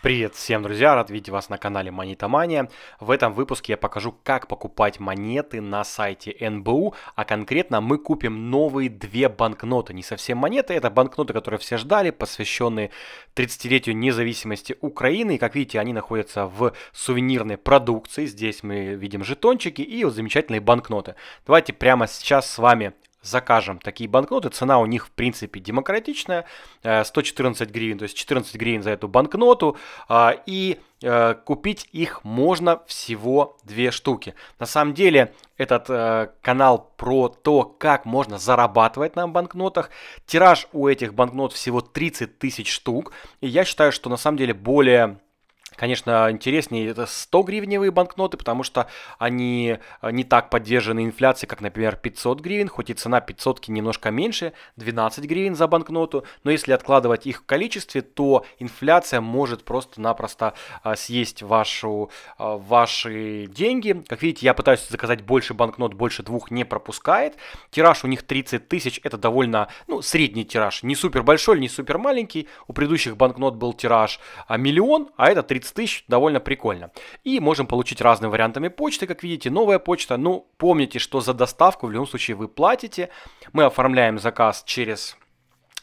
Привет всем, друзья! Рад видеть вас на канале Монетомания. В этом выпуске я покажу, как покупать монеты на сайте НБУ, а конкретно мы купим новые две банкноты. Не совсем монеты, это банкноты, которые все ждали, посвященные 30-летию независимости Украины. И, как видите, они находятся в сувенирной продукции. Здесь мы видим жетончики и вот замечательные банкноты. Давайте прямо сейчас с вами закажем такие банкноты. Цена у них, в принципе, демократичная. 114 э, гривен, то есть 14 гривен за эту банкноту. Э, и э, купить их можно всего две штуки. На самом деле, этот канал про то, как можно зарабатывать на банкнотах. Тираж у этих банкнот всего 30 тысяч штук. И я считаю, что на самом деле более Конечно, интереснее это 100-гривневые банкноты, потому что они э, не так поддержаны инфляцией, как, например, 500 гривен, хоть и цена 500 немножко меньше, 12 гривен за банкноту, но если откладывать их в количестве, то инфляция может просто-напросто э, съесть вашу, э, ваши деньги. Как видите, я пытаюсь заказать больше банкнот, больше двух не пропускает. Тираж у них 30 тысяч, это довольно ну, средний тираж, не супер большой, не супер маленький. У предыдущих банкнот был тираж а, миллион, а это 30 30 тысяч довольно прикольно. И можем получить разными вариантами почты, как видите, новая почта. Ну, помните, что за доставку в любом случае вы платите. Мы оформляем заказ через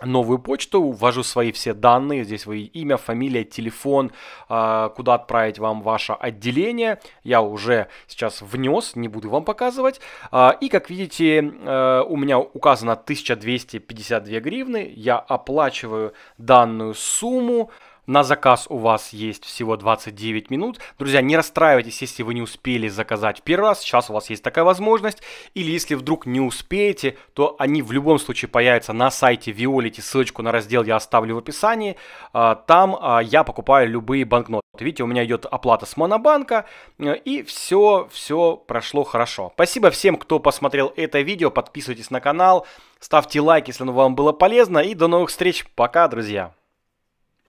новую почту, ввожу свои все данные, здесь вы имя, фамилия, телефон, а, куда отправить вам ваше отделение, я уже сейчас внес, не буду вам показывать, а, и как видите, э, у меня указано 1252 гривны, я оплачиваю данную сумму, на заказ у вас есть всего 29 минут. Друзья, не расстраивайтесь, если вы не успели заказать в первый раз. Сейчас у вас есть такая возможность. Или если вдруг не успеете, то они в любом случае появятся на сайте Violity. Ссылочку на раздел я оставлю в описании. А, там а, я покупаю любые банкноты. Видите, у меня идет оплата с Монобанка. Э, и все, все прошло хорошо. Спасибо всем, кто посмотрел это видео. Подписывайтесь на канал. Ставьте лайк, если оно вам было полезно. И до новых встреч. Пока, друзья.